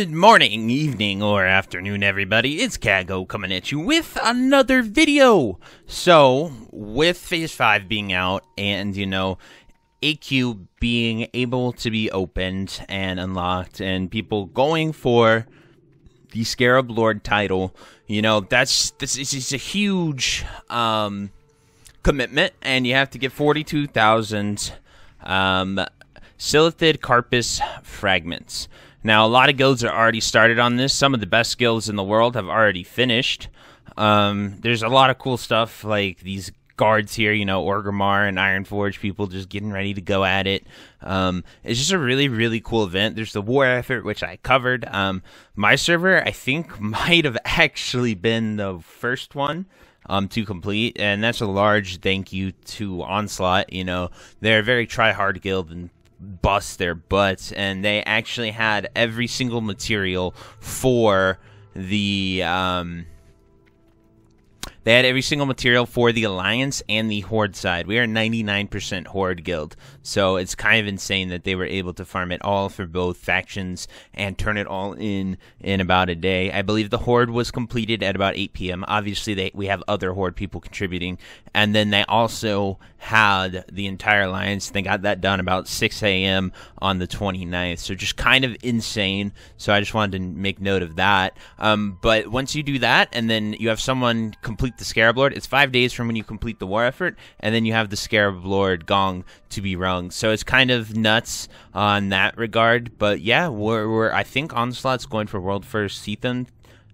Good morning, evening, or afternoon, everybody. It's Cago coming at you with another video. So, with Phase 5 being out and, you know, AQ being able to be opened and unlocked and people going for the Scarab Lord title, you know, that's this is a huge um, commitment and you have to get 42,000 um, Silithid Carpus fragments. Now, a lot of guilds are already started on this. Some of the best guilds in the world have already finished. Um, there's a lot of cool stuff like these guards here, you know, Orgrimmar and Ironforge people just getting ready to go at it. Um, it's just a really, really cool event. There's the war effort, which I covered. Um, my server, I think, might have actually been the first one um, to complete, and that's a large thank you to Onslaught. You know, they're a very try hard guild, and bust their butts, and they actually had every single material for the um, they had every single material for the Alliance and the Horde side. We are 99% Horde Guild, so it's kind of insane that they were able to farm it all for both factions and turn it all in in about a day. I believe the Horde was completed at about 8 p.m. Obviously, they, we have other Horde people contributing, and then they also had the entire Alliance. They got that done about 6 a.m. on the 29th, so just kind of insane. So I just wanted to make note of that. Um, but once you do that, and then you have someone complete complete the Scarab Lord. It's five days from when you complete the war effort, and then you have the Scarab Lord gong to be rung. So it's kind of nuts on that regard. But yeah, we're, we're I think Onslaught's going for world first Cethon,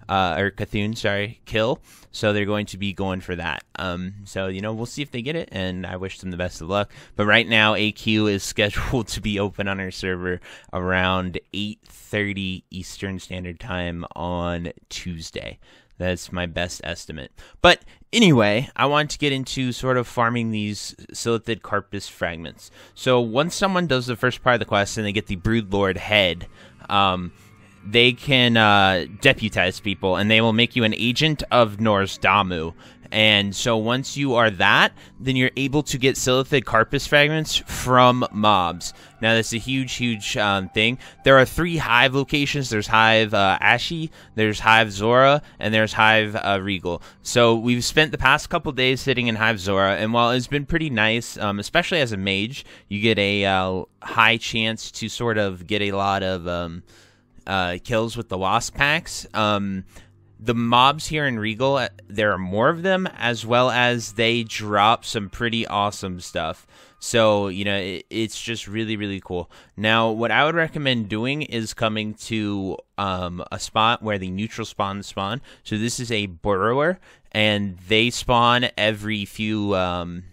uh, or Cthulhu, sorry, kill. So they're going to be going for that. Um, so you know, we'll see if they get it, and I wish them the best of luck. But right now, AQ is scheduled to be open on our server around 8:30 Eastern Standard Time on Tuesday. That's my best estimate. But anyway, I want to get into sort of farming these Silithid Carpus fragments. So once someone does the first part of the quest and they get the Broodlord head, um, they can uh, deputize people, and they will make you an agent of Nor's Damu. And so once you are that, then you're able to get Silithid Carpus fragments from mobs. Now that's a huge, huge um, thing. There are three Hive locations. There's Hive uh, Ashi, there's Hive Zora, and there's Hive uh, Regal. So we've spent the past couple days sitting in Hive Zora, and while it's been pretty nice, um, especially as a mage, you get a uh, high chance to sort of get a lot of um, uh, kills with the Wasp packs. Um, the mobs here in Regal, uh, there are more of them, as well as they drop some pretty awesome stuff. So, you know, it, it's just really, really cool. Now, what I would recommend doing is coming to um, a spot where the neutral spawns spawn. So, this is a burrower, and they spawn every few. Um,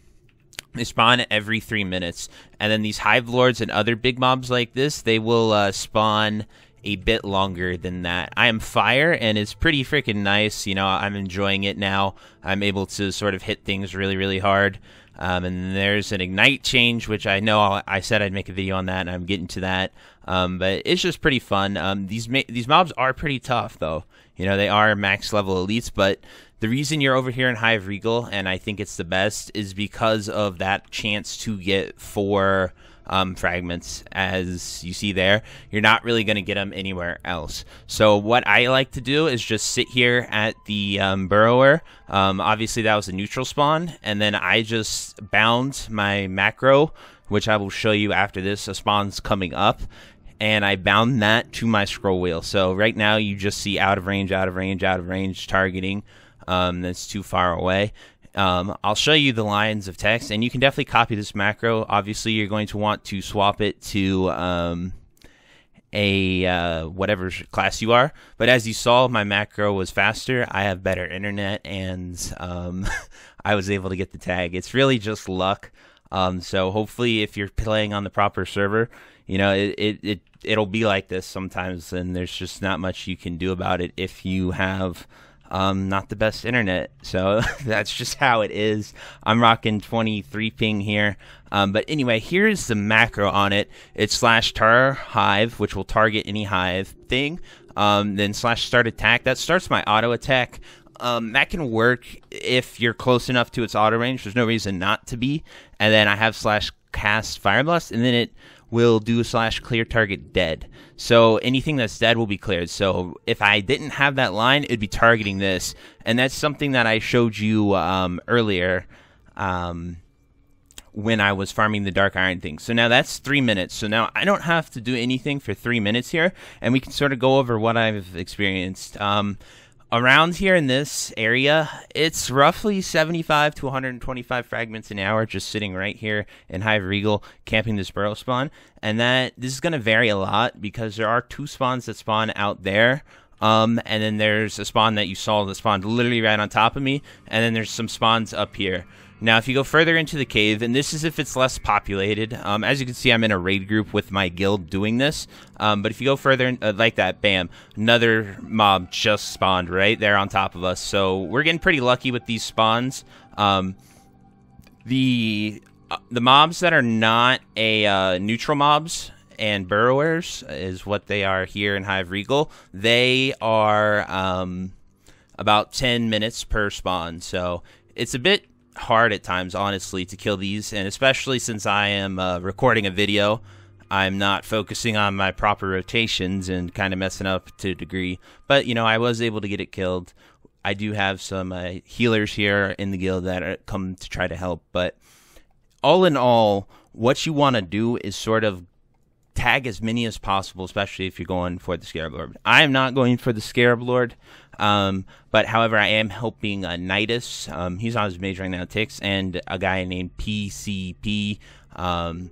they spawn every three minutes, and then these hive lords and other big mobs like this, they will uh, spawn a bit longer than that. I am fire and it's pretty freaking nice. You know, I'm enjoying it now. I'm able to sort of hit things really, really hard. Um, and there's an ignite change, which I know I'll, i said I'd make a video on that, and I'm getting to that. Um, but it's just pretty fun. Um, these these mobs are pretty tough, though. You know, they are max level elites, but the reason you're over here in Hive Regal, and I think it's the best, is because of that chance to get four um, fragments as you see there. You're not really going to get them anywhere else. So what I like to do is just sit here at the um, burrower. Um, obviously that was a neutral spawn and then I just bound my macro which I will show you after this. A spawn's coming up and I bound that to my scroll wheel. So right now you just see out of range, out of range, out of range targeting. Um, that's too far away. Um, I'll show you the lines of text, and you can definitely copy this macro. Obviously, you're going to want to swap it to um, a uh, whatever class you are. But as you saw, my macro was faster. I have better internet, and um, I was able to get the tag. It's really just luck. Um, so hopefully, if you're playing on the proper server, you know it, it, it it'll be like this sometimes, and there's just not much you can do about it if you have um, not the best internet. So that's just how it is. I'm rocking 23 ping here. Um, but anyway, here's the macro on it. It's slash tar hive, which will target any hive thing. Um, then slash start attack. That starts my auto attack. Um, that can work if you're close enough to its auto range. There's no reason not to be. And then I have slash cast fire blast, and then it will do slash clear target dead. So anything that's dead will be cleared. So if I didn't have that line, it'd be targeting this. And that's something that I showed you um, earlier um, when I was farming the dark iron thing. So now that's three minutes. So now I don't have to do anything for three minutes here. And we can sort of go over what I've experienced. Um, around here in this area, it's roughly 75 to 125 fragments an hour just sitting right here in Hive Regal camping this burrow spawn. And that this is going to vary a lot because there are two spawns that spawn out there. Um, and then there's a spawn that you saw that spawned literally right on top of me. And then there's some spawns up here. Now, if you go further into the cave, and this is if it's less populated, um, as you can see, I'm in a raid group with my guild doing this. Um, but if you go further in, uh, like that, bam, another mob just spawned right there on top of us. So we're getting pretty lucky with these spawns. Um, the uh, the mobs that are not a uh, neutral mobs and burrowers is what they are here in Hive Regal. They are um, about 10 minutes per spawn. So it's a bit hard at times, honestly, to kill these, and especially since I am uh, recording a video, I'm not focusing on my proper rotations and kind of messing up to a degree. But you know, I was able to get it killed. I do have some uh, healers here in the guild that are, uh, come to try to help, but all in all, what you want to do is sort of tag as many as possible, especially if you're going for the Scarab Lord. I am not going for the Scarab Lord, um, but however, I am helping uh, Nidus. Um, he's on his major right now, Ticks, and a guy named PCP. Um,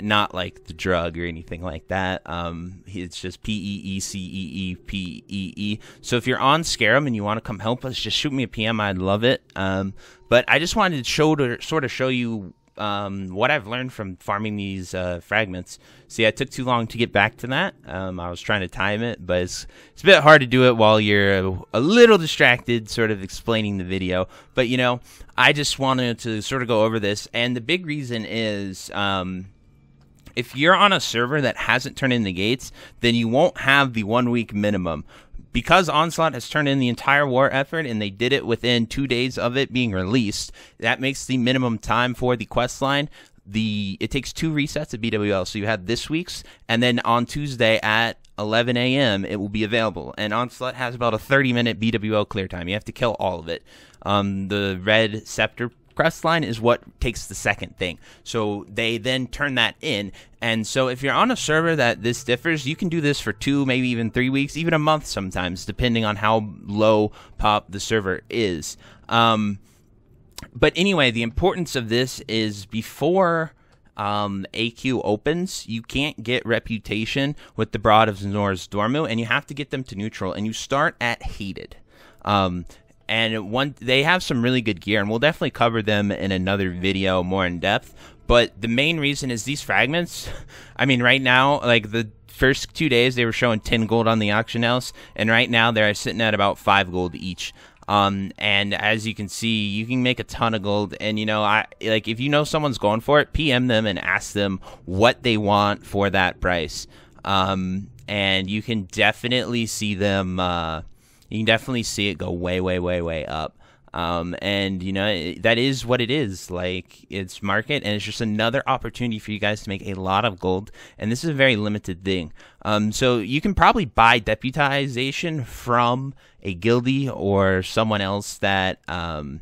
not like the drug or anything like that. Um, it's just P E E C E E P E E. So if you're on Scarum and you want to come help us, just shoot me a PM. I'd love it. Um, but I just wanted to show to sort of show you um, what I've learned from farming these uh, fragments. See, I took too long to get back to that. Um, I was trying to time it, but it's, it's a bit hard to do it while you're a little distracted, sort of explaining the video. But, you know, I just wanted to sort of go over this. And the big reason is. Um, if you're on a server that hasn't turned in the gates, then you won't have the one week minimum. Because Onslaught has turned in the entire war effort and they did it within two days of it being released, that makes the minimum time for the quest line the it takes two resets at BWL. So you have this week's, and then on Tuesday at 11 a.m. it will be available. And Onslaught has about a 30 minute BWL clear time. You have to kill all of it. Um, the red scepter crest line is what takes the second thing. So they then turn that in. And so if you're on a server that this differs, you can do this for two, maybe even three weeks, even a month sometimes, depending on how low pop the server is. Um, but anyway, the importance of this is before. Um, AQ opens, you can't get reputation with the Broad of Znor's Dormu, and you have to get them to neutral, and you start at hated. Um, and one they have some really good gear and we'll definitely cover them in another video more in depth but the main reason is these fragments i mean right now like the first two days they were showing 10 gold on the auction house and right now they're sitting at about 5 gold each um, and as you can see, you can make a ton of gold. And you know, I like if you know someone's going for it, PM them and ask them what they want for that price. Um, and you can definitely see them uh, you can definitely see it go way, way, way, way up. Um, and you know that is what it is. Like it's market, and it's just another opportunity for you guys to make a lot of gold. And this is a very limited thing. Um, so you can probably buy deputization from a guildie or someone else that um,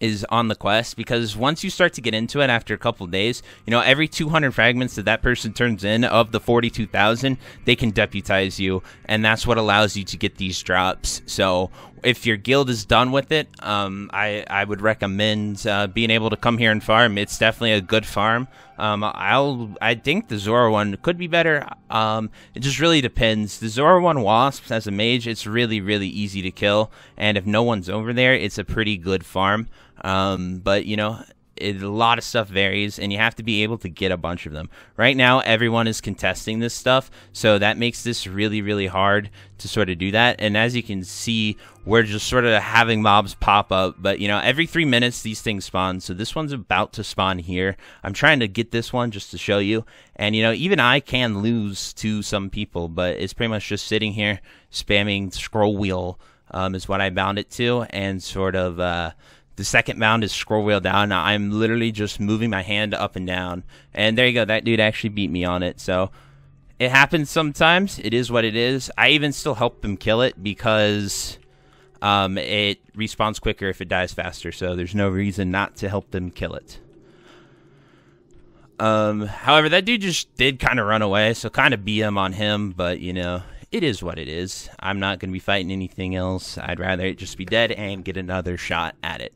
is on the quest because once you start to get into it after a couple days, you know, every 200 fragments that that person turns in of the 42,000, they can deputize you, and that's what allows you to get these drops. So if your guild is done with it, um, I I would recommend uh, being able to come here and farm. It's definitely a good farm. Um, I'll I think the Zora one could be better. Um, it just really depends. The Zora one wasps as a mage, it's really really easy to kill, and if no one's over there, it's a pretty good farm. Um, but you know, it, a lot of stuff varies, and you have to be able to get a bunch of them. Right now, everyone is contesting this stuff, so that makes this really, really hard to sort of do that. And as you can see, we're just sort of having mobs pop up, but you know, every three minutes these things spawn. So this one's about to spawn here. I'm trying to get this one just to show you. And you know, even I can lose to some people, but it's pretty much just sitting here spamming scroll wheel um, is what I bound it to, and sort of. Uh, the second bound is scroll wheel down. I'm literally just moving my hand up and down. And there you go. That dude actually beat me on it. So it happens sometimes. It is what it is. I even still help them kill it because um, it respawns quicker if it dies faster. So there's no reason not to help them kill it. Um, however, that dude just did kind of run away, so kind of BM on him, but you know, it is what it is. I'm not going to be fighting anything else. I'd rather it just be dead and get another shot at it.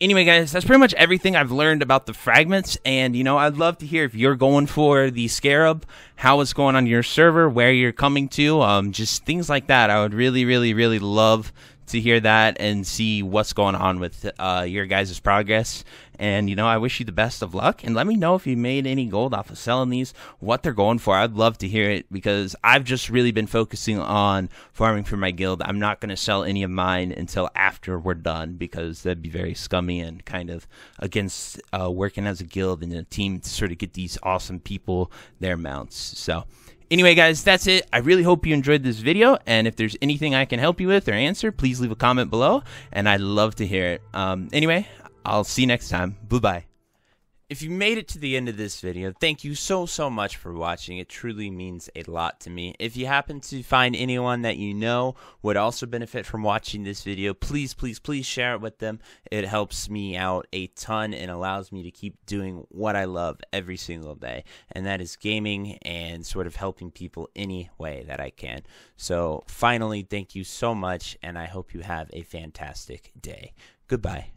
Anyway, guys, that's pretty much everything I've learned about the fragments. And, you know, I'd love to hear if you're going for the scarab, how it's going on your server, where you're coming to, um, just things like that. I would really, really, really love to hear that and see what's going on with uh, your guys' progress. And, you know, I wish you the best of luck. And let me know if you made any gold off of selling these, what they're going for. I'd love to hear it because I've just really been focusing on farming for my guild. I'm not going to sell any of mine until after we're done because that'd be very scummy and kind of against uh, working as a guild and a team to sort of get these awesome people their mounts. So Anyway, guys, that's it. I really hope you enjoyed this video, and if there's anything I can help you with or answer, please leave a comment below, and I'd love to hear it. Um, anyway, I'll see you next time. Bye-bye. If you made it to the end of this video, thank you so, so much for watching. It truly means a lot to me. If you happen to find anyone that you know would also benefit from watching this video, please, please, please share it with them. It helps me out a ton and allows me to keep doing what I love every single day, and that is gaming and sort of helping people any way that I can. So finally, thank you so much, and I hope you have a fantastic day. Goodbye.